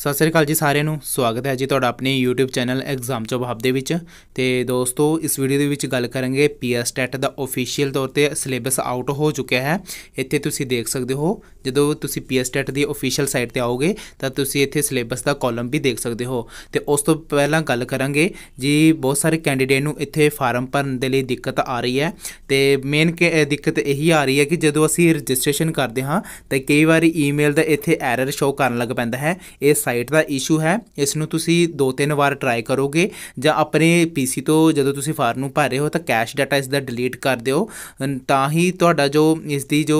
ਸਤਿ ਸ੍ਰੀ ਅਕਾਲ ਜੀ ਸਾਰਿਆਂ ਨੂੰ ਸਵਾਗਤ ਹੈ ਜੀ ਤੁਹਾਡਾ ਆਪਣੇ YouTube channel exam job hub ਦੇ ਵਿੱਚ ਤੇ ਦੋਸਤੋ ਇਸ ਵੀਡੀਓ ਦੇ ਵਿੱਚ ਗੱਲ ਕਰਾਂਗੇ ਪੀਐਸ ਟੈਟ ਦਾ ਅਫੀਸ਼ੀਅਲ ਤੌਰ ਤੇ ਸਿਲੇਬਸ ਆਊਟ ਹੋ ਚੁੱਕਿਆ ਹੈ ਇੱਥੇ ਤੁਸੀਂ ਦੇਖ ਸਕਦੇ ਹੋ ਜਦੋਂ ਤੁਸੀਂ ਪੀਐਸ ਟੈਟ ਦੀ ਅਫੀਸ਼ੀਅਲ ਸਾਈਟ ਤੇ ਆਓਗੇ ਤਾਂ ਤੁਸੀਂ ਇੱਥੇ ਸਿਲੇਬਸ ਦਾ ਕਾਲਮ ਵੀ ਦੇਖ ਸਕਦੇ ਹੋ ਤੇ ਉਸ ਤੋਂ ਪਹਿਲਾਂ ਗੱਲ ਕਰਾਂਗੇ ਜੀ ਬਹੁਤ ਸਾਰੇ ਕੈਂਡੀਡੇਟ ਨੂੰ ਇੱਥੇ ਫਾਰਮ ਭਰਨ ਦੇ ਲਈ ਦਿੱਕਤ ਆ ਰਹੀ ਹੈ ਤੇ ਮੇਨ ਦਿੱਕਤ ਇਹੀ ਆ ਰਹੀ ਹੈ ਕਿ ਜਦੋਂ ਅਸੀਂ ਰਜਿਸਟ੍ਰੇਸ਼ਨ ਕਰਦੇ ਹਾਂ ਤਾਂ ਕਈ ਵਾਰੀ ਈਮੇਲ ਦਾ ਇੱਥੇ ਐਰਰ ਸ਼ੋ ਕਰਨ ਲੱਗ ਪੈਂਦਾ ਹੈ ਇਹ ਵੈਬਸਾਈਟ ਦਾ ਇਸ਼ੂ ਹੈ ਇਸ ਨੂੰ ਤੁਸੀਂ ਦੋ ਤਿੰਨ ਵਾਰ ਟਰਾਈ ਕਰੋਗੇ ਜਾਂ ਆਪਣੇ ਪੀਸੀ ਤੋਂ ਜਦੋਂ ਤੁਸੀਂ ਫਾਰਮ ਨੂੰ ਭਰ ਰਹੇ ਹੋ ਤਾਂ ਕੈਸ਼ ਡਾਟਾ ਇਸ ਦਾ ਡਿਲੀਟ ਕਰ ਦਿਓ ਤਾਂ ਹੀ ਤੁਹਾਡਾ ਜੋ ਇਸ ਦੀ ਜੋ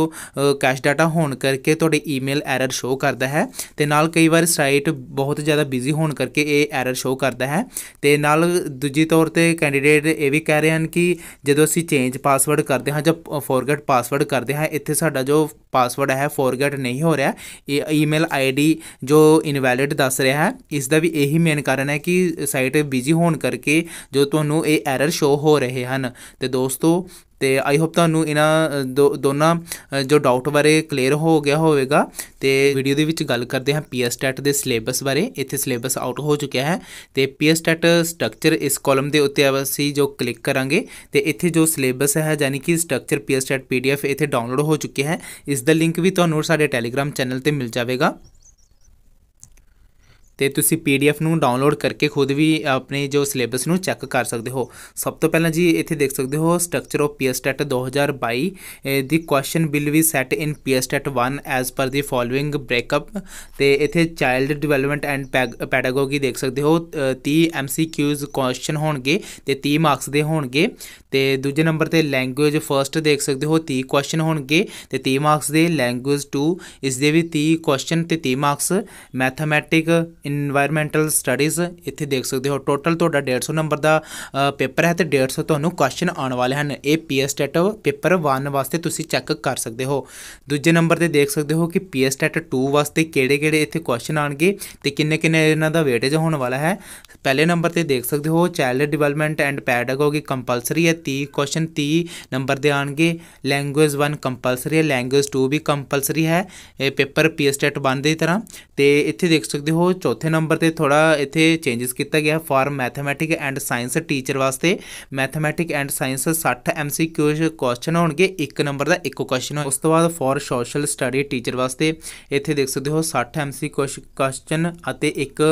ਕੈਸ਼ ਡਾਟਾ ਹੋਣ ਕਰਕੇ ਤੁਹਾਡੇ ਈਮੇਲ ਐਰਰ ਸ਼ੋ ਕਰਦਾ ਹੈ ਤੇ ਨਾਲ ਕਈ ਵਾਰ ਸਾਈਟ ਬਹੁਤ ਜ਼ਿਆਦਾ ਬਿਜ਼ੀ ਹੋਣ ਕਰਕੇ ਇਹ ਐਰਰ ਸ਼ੋ ਕਰਦਾ ਹੈ ਤੇ ਨਾਲ ਦੂਜੀ ਤੌਰ ਤੇ ਕੈਂਡੀਡੇਟ ਇਹ ਵੀ ਕਹਿ ਰਹੇ ਹਨ ਕਿ ਜਦੋਂ ਅਸੀਂ ਚੇਂਜ ਪਾਸਵਰਡ ਕਰਦੇ ਹਾਂ ਜਾਂ ਫੋਰਗੇਟ ਪਾਸਵਰਡ ਕਰਦੇ ਹਾਂ ਇੱਥੇ ਸਾਡਾ ਜੋ ਪਾਸਵਰਡ ਹੈ ਫੋਰਗੇਟ ਨਹੀਂ ਹੋ ਰਿਹਾ ਇਹ ਈਮੇਲ ਆਈਡੀ ਜੋ ਇਨਵੈਲਿਡ ਪਾਇਲਟ ਦੱਸ ਰਿਹਾ ਹੈ ਇਸ ਦਾ ਵੀ ਇਹੀ ਮੇਨ ਕਾਰਨ ਹੈ ਕਿ ਸਾਈਟ ਬਿਜੀ ਹੋਣ ਕਰਕੇ ਜੋ ਤੁਹਾਨੂੰ ਇਹ ਐਰਰ ਸ਼ੋ ਹੋ ਰਹੇ ਹਨ ਤੇ ਦੋਸਤੋ ਤੇ ਆਈ ਹੋਪ ਤੁਹਾਨੂੰ ਇਹਨਾਂ ਦੋਨਾਂ ਜੋ ਡਾਊਟ ਬਾਰੇ ਕਲੀਅਰ ਹੋ ਗਿਆ ਹੋਵੇਗਾ ਤੇ ਵੀਡੀਓ ਦੇ ਵਿੱਚ ਗੱਲ ਕਰਦੇ ਹਾਂ ਪੀਐਸ ਟੈਟ ਦੇ ਸਿਲੇਬਸ ਬਾਰੇ ਇੱਥੇ ਸਿਲੇਬਸ ਆਊਟ ਹੋ ਚੁੱਕਿਆ ਹੈ ਤੇ ਪੀਐਸ ਟੈਟ ਸਟਰਕਚਰ ਇਸ ਕਾਲਮ ਦੇ ਉੱਤੇ ਅਸੀਂ ਜੋ ਕਲਿੱਕ ਕਰਾਂਗੇ ਤੇ ਇੱਥੇ ਜੋ ਸਿਲੇਬਸ ਹੈ ਯਾਨੀ ਕਿ ਸਟਰਕਚਰ ਪੀਐਸ ਟੈਟ ਪੀਡੀਐਫ ਇੱਥੇ ਡਾਊਨਲੋਡ ਹੋ ਚੁੱਕਿਆ ਹੈ ਇਸ ਦਾ ਲਿੰਕ ਵੀ ਤੁਹਾਨੂੰ ਸਾਡੇ ਟੈਲੀਗ੍ਰam ਚੈਨਲ ਤੇ ਮਿਲ ਜਾਵੇਗਾ ਤੇ ਤੁਸੀਂ ਪੀਡੀਐਫ ਨੂੰ ਡਾਊਨਲੋਡ ਕਰਕੇ ਖੁਦ ਵੀ ਆਪਣੇ ਜੋ ਸਿਲੇਬਸ ਨੂੰ ਚੈੱਕ ਕਰ ਸਕਦੇ ਹੋ ਸਭ ਤੋਂ ਪਹਿਲਾਂ ਜੀ ਇੱਥੇ ਦੇਖ ਸਕਦੇ ਹੋ ਸਟਰਕਚਰ ਆਫ ਪੀਐਸਟੈਟ 2022 ਦੀ question will be set in PSTET 1 as per the following breakup ਤੇ ਇੱਥੇ ਚਾਈਲਡ ਡਿਵੈਲਪਮੈਂਟ ਐਂਡ ਪੈਡਾਗੋਗੀ ਦੇਖ ਸਕਦੇ ਹੋ 30 ਐਮਸੀਕਿਊਜ਼ ਕੁਐਸਚਨ ਹੋਣਗੇ ਤੇ 30 ਮਾਰਕਸ ਦੇ ਹੋਣਗੇ ਤੇ ਦੂਜੇ ਨੰਬਰ ਤੇ ਲੈਂਗੁਏਜ ਫਰਸਟ ਦੇਖ ਸਕਦੇ ਹੋ 30 ਕੁਐਸਚਨ ਹੋਣਗੇ ਤੇ 30 ਮਾਰਕਸ ਦੇ ਲੈਂਗੁਏਜ 2 ਇਸ ਦੇ ਵੀ 30 ਕੁਐਸਚਨ ਤੇ 30 ਮਾਰਕਸ ਮੈਥਮੈਟਿਕ ਇਨਵਾਇਰਨਮੈਂਟਲ ਸਟੱਡੀਜ਼ ਇੱਥੇ ਦੇਖ ਸਕਦੇ ਹੋ ਟੋਟਲ ਤੁਹਾਡਾ 150 ਨੰਬਰ ਦਾ ਪੇਪਰ ਹੈ ਤੇ 150 ਤੁਹਾਨੂੰ ਕੁਐਸਚਨ ਆਉਣ ਵਾਲੇ ਹਨ ਇਹ ਪੀਐਸ ਟੈਟ ਪੇਪਰ 1 ਵਾਸਤੇ ਤੁਸੀਂ ਚੈੱਕ ਕਰ ਸਕਦੇ ਹੋ ਦੂਜੇ ਨੰਬਰ ਤੇ ਦੇਖ ਸਕਦੇ ਹੋ ਕਿ ਪੀਐਸ ਟੈਟ 2 ਵਾਸਤੇ ਕਿਹੜੇ-ਕਿਹੜੇ ਇੱਥੇ ਕੁਐਸਚਨ ਆਣਗੇ ਤੇ ਕਿੰਨੇ-ਕਿੰਨੇ ਇਹਨਾਂ ਦਾ ਵੇਟੇਜ ਹੋਣ ਵਾਲਾ ਹੈ ਪਹਿਲੇ ਨੰਬਰ ਤੇ ਦੇਖ ਸਕਦੇ ਹੋ child development and pedagogy compulsory ਹੈ 30 ਕੁਐਸਚਨ 30 ਨੰਬਰ ਦੇ ਆਣਗੇ ਲੈਂਗੁਏਜ 1 ਕੰਪਲਸਰੀ ਹੈ ਲੈਂਗੁਏਜ 2 ਵੀ ਕੰਪਲਸਰੀ ਹੈ ਇਹ ਪੇਪਰ ਪੀਐਸ ਟੈਟ 1 ਦੀ ਤਰ੍ਹਾਂ ਤੇ ਇੱਥੇ ਦੇਖ ਸਕਦੇ ਹੋ ਚੌਥੇ ਨੰਬਰ ਤੇ ਥੋੜਾ ਇੱਥੇ ਚੇਂਜਸ ਕੀਤਾ ਗਿਆ for mathematic and science teacher ਵਾਸਤੇ mathematic and science 60 MCQ question ਹੋਣਗੇ ਇੱਕ ਨੰਬਰ ਦਾ ਇੱਕੋ ਕੁਐਸਚਨ ਉਸ ਤੋਂ ਬਾਅਦ ਫਾਰ ਸੋਸ਼ਲ ਸਟੱਡੀ ਟੀਚਰ ਵਾਸਤੇ ਇੱਥੇ ਦੇਖ ਸਕਦੇ ਹੋ 60 ਐਮਸੀਕਿਊ ਕੁਐਸਚਨ ਅਤੇ ਇੱਕ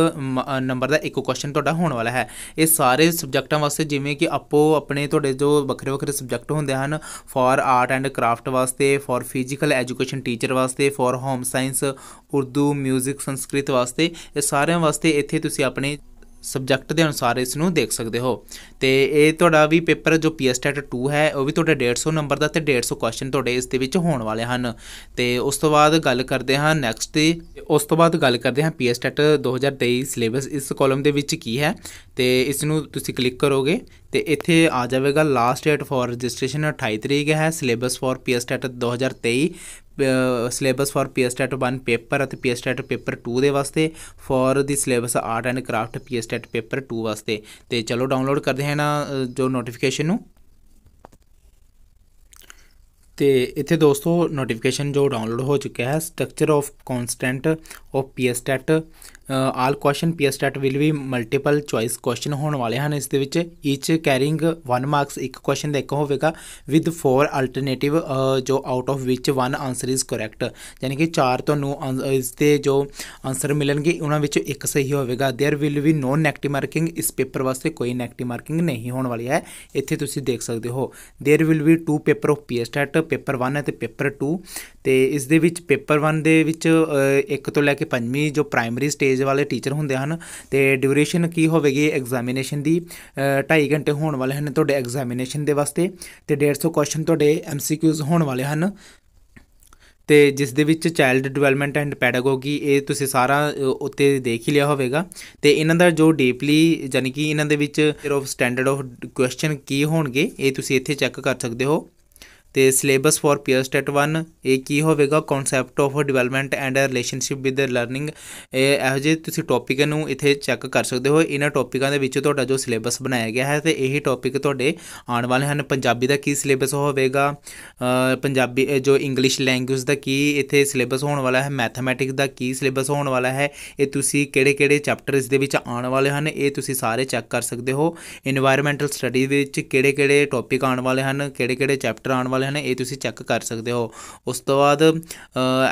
ਨੰਬਰ ਦਾ ਇੱਕੋ ਕੁਐਸਚਨ ਤੁਹਾਡਾ ਹੋਣ ਵਾਲਾ ਹੈ ਇਹ ਸਾਰੇ ਸਬਜੈਕਟਾਂ ਵਾਸਤੇ ਜਿਵੇਂ ਕਿ ਆਪੋ ਆਪਣੇ ਤੁਹਾਡੇ ਜੋ ਵੱਖਰੇ ਵੱਖਰੇ ਸਬਜੈਕਟ ਹੁੰਦੇ ਹਨ ਫਾਰ ਆਰਟ ਐਂਡ ਕਰਾਫਟ ਵਾਸਤੇ ਫਾਰ ਫਿਜ਼ੀਕਲ ਐਜੂਕੇਸ਼ਨ ਟੀਚਰ ਵਾਸਤੇ for home science Urdu 뮤직 Sanskrit ਵਾਸਤੇ ਇਹ ਸਾਰਿਆਂ ਵਾਸਤੇ ਇੱਥੇ ਤੁਸੀਂ ਆਪਣੇ ਸਬਜੈਕਟ ਦੇ ਅਨੁਸਾਰ ਇਸ ਨੂੰ ਦੇਖ ਸਕਦੇ ਹੋ ਤੇ ਇਹ ਤੁਹਾਡਾ ਵੀ ਪੇਪਰ ਜੋ ਪੀਐਸ ਟੈਟ 2 ਹੈ ਉਹ ਵੀ ਤੁਹਾਡੇ 150 ਨੰਬਰ ਦਾ ਤੇ 150 ਕੁਐਸਚਨ ਤੁਹਾਡੇ ਇਸ ਦੇ ਵਿੱਚ ਹੋਣ ਵਾਲੇ ਹਨ ਤੇ ਉਸ ਤੋਂ ਬਾਅਦ ਗੱਲ ਕਰਦੇ ਹਾਂ ਨੈਕਸਟ ਉਸ ਤੋਂ ਬਾਅਦ ਗੱਲ ਕਰਦੇ ਹਾਂ ਪੀਐਸ ਟੈਟ 2023 ਸਿਲੇਬਸ ਇਸ ਕਾਲਮ ਦੇ ਵਿੱਚ ਕੀ ਹੈ ਤੇ ਇਸ ਨੂੰ ਤੁਸੀਂ ਕਲਿੱਕ ਕਰੋਗੇ ਤੇ ਇੱਥੇ ਆ ਜਾਵੇਗਾ ਲਾਸਟ ਡੇਟ ਫॉर ਰਜਿਸਟ੍ਰੇਸ਼ਨ 28 ਤਰੀਕ ਹੈ syllabus for PS TET 2023 syllabus for PS TET 1 paper ਅਤੇ ਪੀਐਸ ਟੈਟ ਪੇਪਰ 2 ਦੇ ਵਾਸਤੇ ਫॉर ਦੀ syllabus art and craft PS TET paper 2 ਵਾਸਤੇ ਤੇ ਚਲੋ ਡਾਊਨਲੋਡ ਕਰਦੇ ਹਾਂ ਨਾ ਜੋ ਨੋਟੀਫਿਕੇਸ਼ਨ ਨੂੰ ਤੇ ਇੱਥੇ ਦੋਸਤੋ ਨੋਟੀਫਿਕੇਸ਼ਨ ਜੋ ਡਾਊਨਲੋਡ ਹੋ ਚੁੱਕਿਆ ਹੈ structure of constant of PSTET all question PSTET will be multiple choice question ਹੋਣ ਵਾਲੇ ਹਨ ਇਸ ਦੇ ਵਿੱਚ ਈਚ ਕੈਰਿੰਗ 1 ਮਾਰਕਸ ਇੱਕ ਕੁਐਸਚਨ ਦਾ ਇੱਕ ਹੋਵੇਗਾ ਵਿਦ 4 ਅਲਟਰਨੇਟਿਵ ਜੋ out of which 1 answer is correct ਯਾਨੀ ਕਿ 4 ਤੁਹਾਨੂੰ ਇਸ ਦੇ ਜੋ ਆਨਸਰ ਮਿਲਣਗੇ ਉਹਨਾਂ ਵਿੱਚੋਂ ਇੱਕ ਸਹੀ ਹੋਵੇਗਾ there will be no negative marking ਇਸ ਪੇਪਰ ਵਾਸਤੇ ਕੋਈ ਨੈਗੇਟਿਵ ਮਾਰਕਿੰਗ ਨਹੀਂ ਹੋਣ ਵਾਲੀ ਹੈ ਇੱਥੇ ਤੁਸੀਂ ਦੇਖ ਸਕਦੇ ਹੋ there will be two paper of PSTET paper 1 ਅਤੇ ਪੇਪਰ 2 ਤੇ ਇਸ ਦੇ ਵਿੱਚ ਪੇਪਰ 1 ਦੇ ਵਿੱਚ ਇੱਕ ਤੋਂ ਲੈ ਕੇ ਪੰਜਵੀਂ ਜੋ ਪ੍ਰਾਇਮਰੀ ਸਟੇਜ ਵਾਲੇ ਟੀਚਰ ਹੁੰਦੇ ਹਨ ਤੇ ਡਿਊਰੇਸ਼ਨ ਕੀ ਹੋਵੇਗੀ ਐਗਜ਼ਾਮੀਨੇਸ਼ਨ ਦੀ 2.5 ਘੰਟੇ ਹੋਣ ਵਾਲੇ ਹਨ ਤੁਹਾਡੇ ਐਗਜ਼ਾਮੀਨੇਸ਼ਨ ਦੇ ਵਾਸਤੇ ਤੇ 150 ਕੁਐਸਚਨ ਤੁਹਾਡੇ ਐਮਸੀਕਿਊਜ਼ ਹੋਣ ਵਾਲੇ ਹਨ ਤੇ ਜਿਸ ਦੇ ਵਿੱਚ ਚਾਈਲਡ ਡਿਵੈਲਪਮੈਂਟ ਐਂਡ ਪੈਡਾਗੋਗੀ ਇਹ ਤੁਸੀਂ ਸਾਰਾ ਉੱਤੇ ਦੇਖ ਹੀ ਲਿਆ ਹੋਵੇਗਾ ਤੇ ਇਹਨਾਂ ਦਾ ਜੋ ਡੀਪਲੀ ਯਾਨੀ ਕਿ ਇਹਨਾਂ ਦੇ ਵਿੱਚ ਸਟੈਂਡਰਡ ਆਫ ਕੁਐਸਚਨ ਕੀ ਹੋਣਗੇ ਇਹ ਤੁਸੀਂ ਇੱਥੇ ਚੈੱਕ ਕਰ ਸਕਦੇ ਹੋ ਤੇ ਸਿਲੇਬਸ ਫॉर ਪੀਅਰ ਸਟੇਟ 1 ਇਹ ਕੀ ਹੋਵੇਗਾ concept of development and relationship with learning ਇਹ ਇਹੋ ਜਿਹੇ ਤੁਸੀਂ ਟੌਪਿਕ ਨੂੰ ਇੱਥੇ ਚੈੱਕ ਕਰ ਸਕਦੇ ਹੋ ਇਹਨਾਂ ਟੌਪਿਕਾਂ ਦੇ ਵਿੱਚ ਤੁਹਾਡਾ ਜੋ ਸਿਲੇਬਸ ਬਣਾਇਆ ਗਿਆ ਹੈ ਤੇ ਇਹੀ ਟੌਪਿਕ ਤੁਹਾਡੇ ਆਉਣ ਵਾਲੇ ਹਨ ਪੰਜਾਬੀ ਦਾ ਕੀ ਸਿਲੇਬਸ ਹੋਵੇਗਾ ਪੰਜਾਬੀ ਜੋ ਇੰਗਲਿਸ਼ ਲੈਂਗੁਏਜ ਦਾ ਕੀ ਇੱਥੇ ਸਿਲੇਬਸ ਹੋਣ ਵਾਲਾ ਹੈ ਮੈਥਮੈਟਿਕਸ ਦਾ ਕੀ ਸਿਲੇਬਸ ਹੋਣ ਵਾਲਾ ਹੈ ਇਹ ਤੁਸੀਂ ਕਿਹੜੇ-ਕਿਹੜੇ ਚੈਪਟਰ ਇਸ ਦੇ ਵਿੱਚ ਆਉਣ ਵਾਲੇ ਹਨ ਇਹ ਤੁਸੀਂ ਸਾਰੇ ਚੈੱਕ ਕਰ ਸਕਦੇ ਹੋ এনवायरमेंटल ਸਟੱਡੀ ਦੇ ਵਿੱਚ ਕਿਹੜੇ-ਕਿਹੜੇ ਟੌਪਿਕ ਆਉਣ ਵਾਲੇ ਹਨ ਕਿਹੜੇ-ਕਿਹੜੇ ਚੈਪਟਰ ਆਉਣ ਵਾਲੇ ਹਨ ਇਹ ਤੁਸੀਂ ਚੈੱਕ ਕਰ ਸਕਦੇ ਹੋ ਉਸ ਤੋਂ ਬਾਅਦ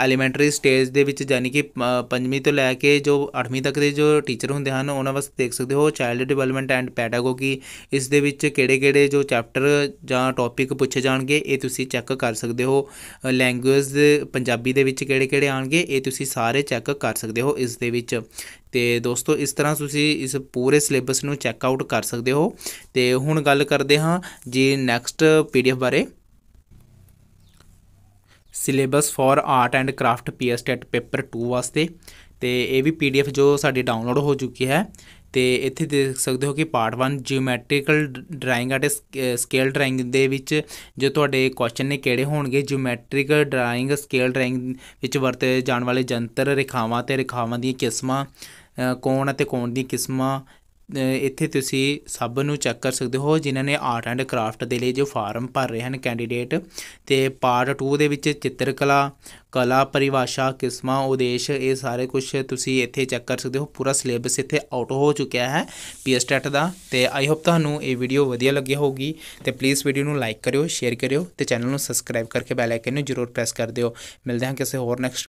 ਐਲੀਮੈਂਟਰੀ ਸਟੇਜ ਦੇ ਵਿੱਚ ਯਾਨੀ ਕਿ ਪੰਜਵੀਂ ਤੋਂ ਲੈ ਕੇ ਜੋ 8ਵੀਂ ਤੱਕ ਦੇ ਜੋ ਟੀਚਰ ਹੁੰਦੇ ਹਨ ਉਹਨਾਂ ਵਾਸਤੇ ਦੇਖ ਸਕਦੇ ਹੋ ਚਾਈਲਡ ਡਿਵੈਲਪਮੈਂਟ ਐਂਡ ਪੈਡਾਗੋਗੀ ਇਸ ਦੇ ਵਿੱਚ ਕਿਹੜੇ-ਕਿਹੜੇ ਜੋ ਚੈਪਟਰ ਜਾਂ ਟੌਪਿਕ ਪੁੱਛੇ ਜਾਣਗੇ ਇਹ ਤੁਸੀਂ ਚੈੱਕ ਕਰ ਸਕਦੇ ਹੋ ਲੈਂਗੁਏਜ ਪੰਜਾਬੀ ਦੇ ਵਿੱਚ ਕਿਹੜੇ-ਕਿਹੜੇ ਆਣਗੇ ਇਹ ਤੁਸੀਂ ਸਾਰੇ ਚੈੱਕ ਕਰ ਸਕਦੇ ਹੋ ਇਸ ਦੇ ਵਿੱਚ ਤੇ ਦੋਸਤੋ ਇਸ ਤਰ੍ਹਾਂ ਤੁਸੀਂ ਇਸ ਪੂਰੇ ਸਿਲੇਬਸ ਨੂੰ ਚੈੱਕ ਆਊਟ ਕਰ ਸਕਦੇ ਹੋ ਤੇ ਹੁਣ ਗੱਲ ਕਰਦੇ ਹਾਂ ਜੀ ਨੈਕਸਟ ਪੀਡੀਐਫ ਬਾਰੇ syllabus for art and craft PSTET paper 2 ਵਾਸਤੇ ਤੇ ਇਹ ਵੀ ਪੀਡੀਐਫ ਜੋ ਸਾਡੀ ਡਾਊਨਲੋਡ ਹੋ ਚੁੱਕੀ ਹੈ ਤੇ ਇੱਥੇ ਦੇਖ ਸਕਦੇ ਹੋ ਕਿ ਪਾਰਟ 1 ਜਿਓਮੈਟ੍ਰੀਕਲ ਡਰਾਇੰਗ ਅਤੇ ਸਕੇਲ ਡਰਾਇੰਗ ਦੇ ਵਿੱਚ ਜੋ ਤੁਹਾਡੇ ਕੁਐਸਚਨ ਨੇ ਕਿਹੜੇ ਹੋਣਗੇ ਜਿਓਮੈਟ੍ਰੀਕਲ ਡਰਾਇੰਗ ਸਕੇਲ ਡਰਾਇੰਗ ਵਿੱਚ ਵਰਤੇ ਜਾਣ ਵਾਲੇ ਜੰਤਰ ਰੇਖਾਵਾਂ ਤੇ ਰੇਖਾਵਾਂ ਦੀਆਂ ਕਿਸਮਾਂ ਕੋਣ ਅਤੇ ਕੋਣ ਦੀਆਂ ਕਿਸਮਾਂ ਇੱਥੇ ਤੁਸੀਂ ਸਭ ਨੂੰ ਚੈੱਕ ਕਰ ਸਕਦੇ ਹੋ ਜਿਨ੍ਹਾਂ ਨੇ ਆਰਟ ਐਂਡ ਕਰਾਫਟ ਦੇ ਲਈ ਜੋ ਫਾਰਮ ਭਰ ਰਹੇ ਹਨ ਕੈਂਡੀਡੇਟ ਤੇ ਪਾਰਟ 2 ਦੇ ਵਿੱਚ ਚਿੱਤਰਕਲਾ ਕਲਾ ਪਰਿਭਾਸ਼ਾ ਕਿਸਮਾਂ ਉਦੇਸ਼ ਇਹ ਸਾਰੇ ਕੁਝ ਤੁਸੀਂ ਇੱਥੇ ਚੈੱਕ ਕਰ ਸਕਦੇ ਹੋ ਪੂਰਾ ਸਿਲੇਬਸ ਇੱਥੇ ਆਊਟ ਹੋ ਚੁੱਕਿਆ ਹੈ ਪੀਐਸਟੈਟ e ਦਾ ਤੇ ਆਈ ਹੋਪ ਤੁਹਾਨੂੰ ਇਹ ਵੀਡੀਓ ਵਧੀਆ ਲੱਗੀ ਹੋਊਗੀ ਤੇ ਪਲੀਜ਼ ਵੀਡੀਓ ਨੂੰ ਲਾਈਕ ਕਰਿਓ ਸ਼ੇਅਰ ਕਰਿਓ ਤੇ ਚੈਨਲ ਨੂੰ ਸਬਸਕ੍ਰਾਈਬ ਕਰਕੇ ਬੈਲ ਆਈਕਨ ਨੂੰ ਜ਼ਰੂਰ ਪ੍ਰੈਸ ਕਰ ਦਿਓ ਮਿਲਦੇ ਹਾਂ ਕਿਸੇ ਹੋਰ ਨੈਕਸਟ